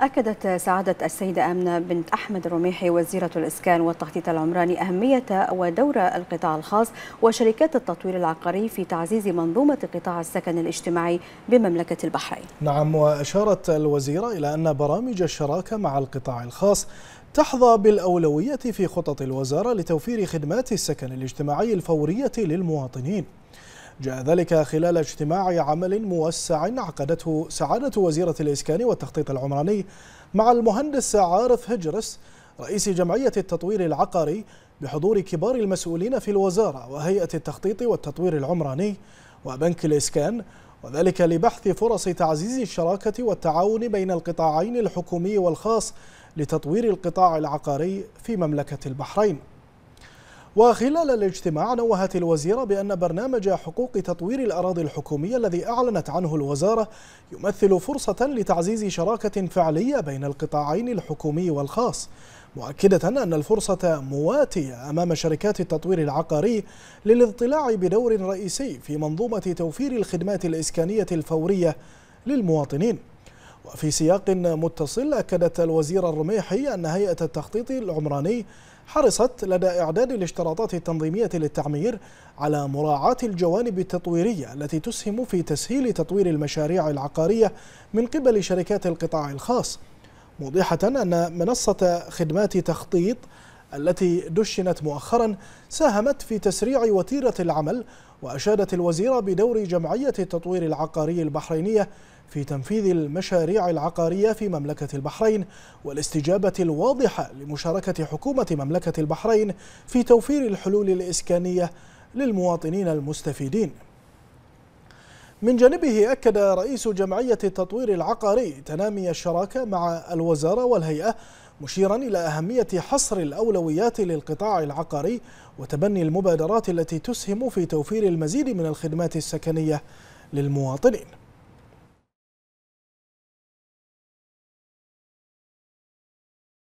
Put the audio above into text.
أكدت سعادة السيدة آمنة بنت أحمد الرميحي وزيرة الإسكان والتخطيط العمراني أهمية ودور القطاع الخاص وشركات التطوير العقاري في تعزيز منظومة قطاع السكن الاجتماعي بمملكة البحرين. نعم وأشارت الوزيرة إلى أن برامج الشراكة مع القطاع الخاص تحظى بالأولوية في خطط الوزارة لتوفير خدمات السكن الاجتماعي الفورية للمواطنين. جاء ذلك خلال اجتماع عمل موسع عقدته سعادة وزيرة الإسكان والتخطيط العمراني مع المهندس عارف هجرس رئيس جمعية التطوير العقاري بحضور كبار المسؤولين في الوزارة وهيئة التخطيط والتطوير العمراني وبنك الإسكان وذلك لبحث فرص تعزيز الشراكة والتعاون بين القطاعين الحكومي والخاص لتطوير القطاع العقاري في مملكة البحرين وخلال الاجتماع نوهت الوزيرة بأن برنامج حقوق تطوير الأراضي الحكومية الذي أعلنت عنه الوزارة يمثل فرصة لتعزيز شراكة فعلية بين القطاعين الحكومي والخاص مؤكدة أن الفرصة مواتية أمام شركات التطوير العقاري للاضطلاع بدور رئيسي في منظومة توفير الخدمات الإسكانية الفورية للمواطنين وفي سياق متصل أكدت الوزير الرميحي أن هيئة التخطيط العمراني حرصت لدى إعداد الاشتراطات التنظيمية للتعمير على مراعاة الجوانب التطويرية التي تسهم في تسهيل تطوير المشاريع العقارية من قبل شركات القطاع الخاص موضحة أن منصة خدمات تخطيط التي دشنت مؤخرا ساهمت في تسريع وتيرة العمل وأشادت الوزيرة بدور جمعية التطوير العقاري البحرينية في تنفيذ المشاريع العقارية في مملكة البحرين والاستجابة الواضحة لمشاركة حكومة مملكة البحرين في توفير الحلول الإسكانية للمواطنين المستفيدين من جانبه أكد رئيس جمعية التطوير العقاري تنامي الشراكة مع الوزارة والهيئة مشيرا إلى أهمية حصر الأولويات للقطاع العقاري وتبني المبادرات التي تسهم في توفير المزيد من الخدمات السكنية للمواطنين